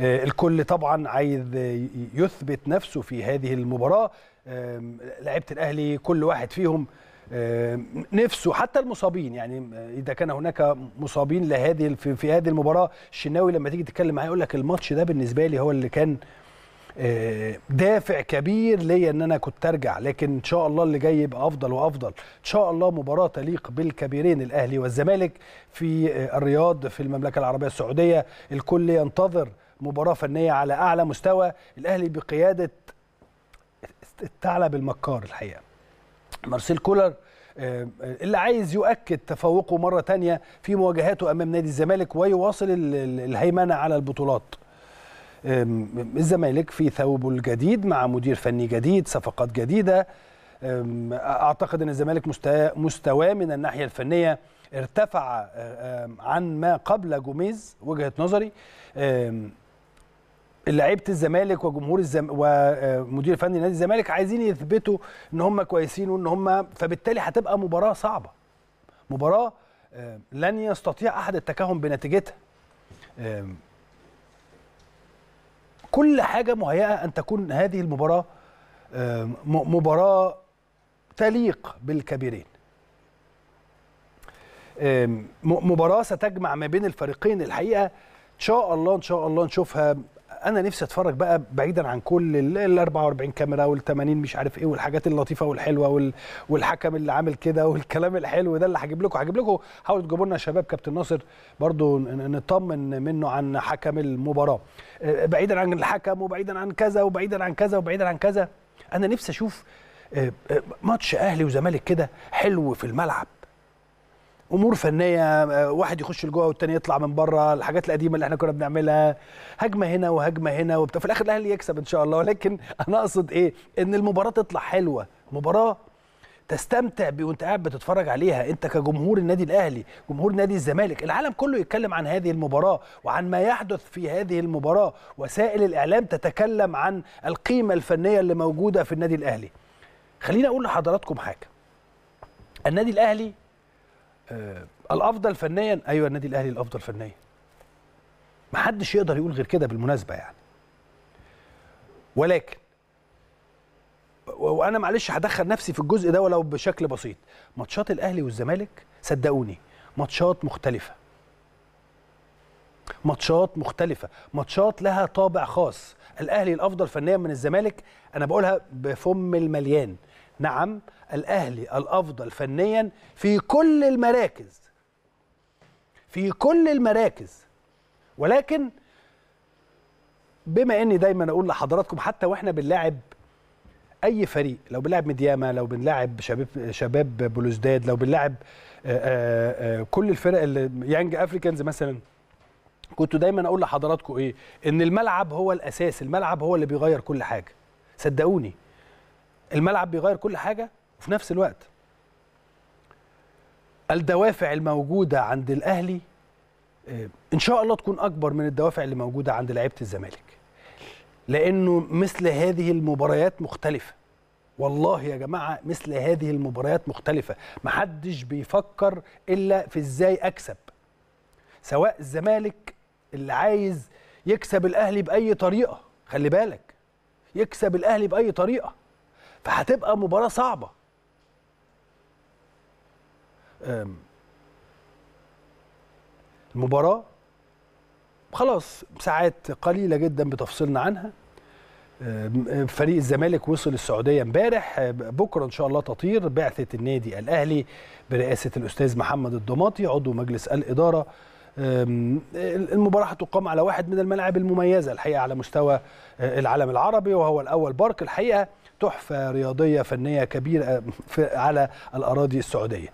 آه، الكل طبعا عايز يثبت نفسه في هذه المباراه لعيبه الاهلي كل واحد فيهم نفسه حتى المصابين يعني آه، اذا كان هناك مصابين لهذه في هذه المباراه الشناوي لما تيجي تتكلم معاه يقول لك الماتش ده بالنسبه لي هو اللي كان آه، دافع كبير ليا ان انا كنت ارجع لكن ان شاء الله اللي جاي يبقى افضل وافضل ان شاء الله مباراه تليق بالكبيرين الاهلي والزمالك في الرياض في المملكه العربيه السعوديه الكل ينتظر مباراه فنيه على اعلى مستوى الاهلي بقياده الثعلب المكار الحقيقه مارسيل كولر آه، اللي عايز يؤكد تفوقه مره تانية في مواجهاته امام نادي الزمالك ويواصل الهيمنه على البطولات الزمالك في ثوبه الجديد مع مدير فني جديد صفقات جديده اعتقد ان الزمالك مستواه من الناحيه الفنيه ارتفع آه، عن ما قبل جوميز وجهه نظري لعيبه الزمالك وجمهور الزم... ومدير آه، فني نادي الزمالك عايزين يثبتوا ان هم كويسين وان هم فبالتالي هتبقى مباراه صعبه مباراه آه، لن يستطيع احد التكهن بنتيجتها كل حاجه مهيئه ان تكون هذه المباراه مباراه تليق بالكبيرين مباراه ستجمع ما بين الفريقين الحقيقه ان شاء الله ان شاء الله نشوفها انا نفسي اتفرج بقى بعيدا عن كل ال 44 كاميرا وال 80 مش عارف ايه والحاجات اللطيفه والحلوه وال والحكم اللي عامل كده والكلام الحلو ده اللي هجيب لكم هجيب لكم حاولوا تجيبوا لنا شباب كابتن ناصر برضو نطمن منه عن حكم المباراه آه، بعيدا عن الحكم وبعيدا عن كذا وبعيدا عن كذا وبعيدا عن كذا انا نفسي اشوف آه، آه، ماتش اهلي وزمالك كده حلو في الملعب امور فنيه آه، واحد يخش لجوه والتاني يطلع من بره الحاجات القديمه اللي احنا كنا بنعملها هجمه هنا وهجمه هنا وبتاع في الاخر الاهلي يكسب ان شاء الله ولكن انا اقصد ايه ان المباراه تطلع حلوه مباراه تستمتع بيه وانت قاعد بتتفرج عليها انت كجمهور النادي الاهلي جمهور نادي الزمالك العالم كله يتكلم عن هذه المباراه وعن ما يحدث في هذه المباراه وسائل الاعلام تتكلم عن القيمه الفنيه اللي موجوده في النادي الاهلي خليني اقول لحضراتكم حاجه النادي الاهلي آه الافضل فنيا ايوه النادي الاهلي الافضل فنيا ما حدش يقدر يقول غير كده بالمناسبه يعني ولكن وانا معلش هدخل نفسي في الجزء ده ولو بشكل بسيط ماتشات الاهلي والزمالك صدقوني ماتشات مختلفه ماتشات مختلفة، ماتشات لها طابع خاص، الأهلي الأفضل فنيا من الزمالك أنا بقولها بفم المليان، نعم الاهلي الافضل فنيا في كل المراكز في كل المراكز ولكن بما اني دايما اقول لحضراتكم حتى واحنا بنلاعب اي فريق لو بنلعب مدياما لو بنلعب شباب شباب بلوزداد لو بنلعب آه، آه، آه، كل الفرق اللي يانج افريكانز مثلا كنت دايما اقول لحضراتكم ايه ان الملعب هو الاساس الملعب هو اللي بيغير كل حاجه صدقوني الملعب بيغير كل حاجه في نفس الوقت الدوافع الموجوده عند الاهلي آه، ان شاء الله تكون اكبر من الدوافع اللي موجوده عند لعيبه الزمالك لانه مثل هذه المباريات مختلفه والله يا جماعه مثل هذه المباريات مختلفه محدش بيفكر الا في ازاي اكسب سواء الزمالك اللي عايز يكسب الاهلي باي طريقه خلي بالك يكسب الاهلي باي طريقه فهتبقى مباراه صعبه المباراة خلاص ساعات قليلة جدا بتفصلنا عنها فريق الزمالك وصل السعودية امبارح آه، بكرة إن شاء الله تطير بعثة النادي الأهلي برئاسة الأستاذ محمد الضماطي عضو مجلس الإدارة المباراة هتقام على واحد من الملاعب المميزة الحقيقة على مستوى آه، العالم العربي وهو الأول بارك الحقيقة تحفة رياضية فنية كبيرة على الأراضي السعودية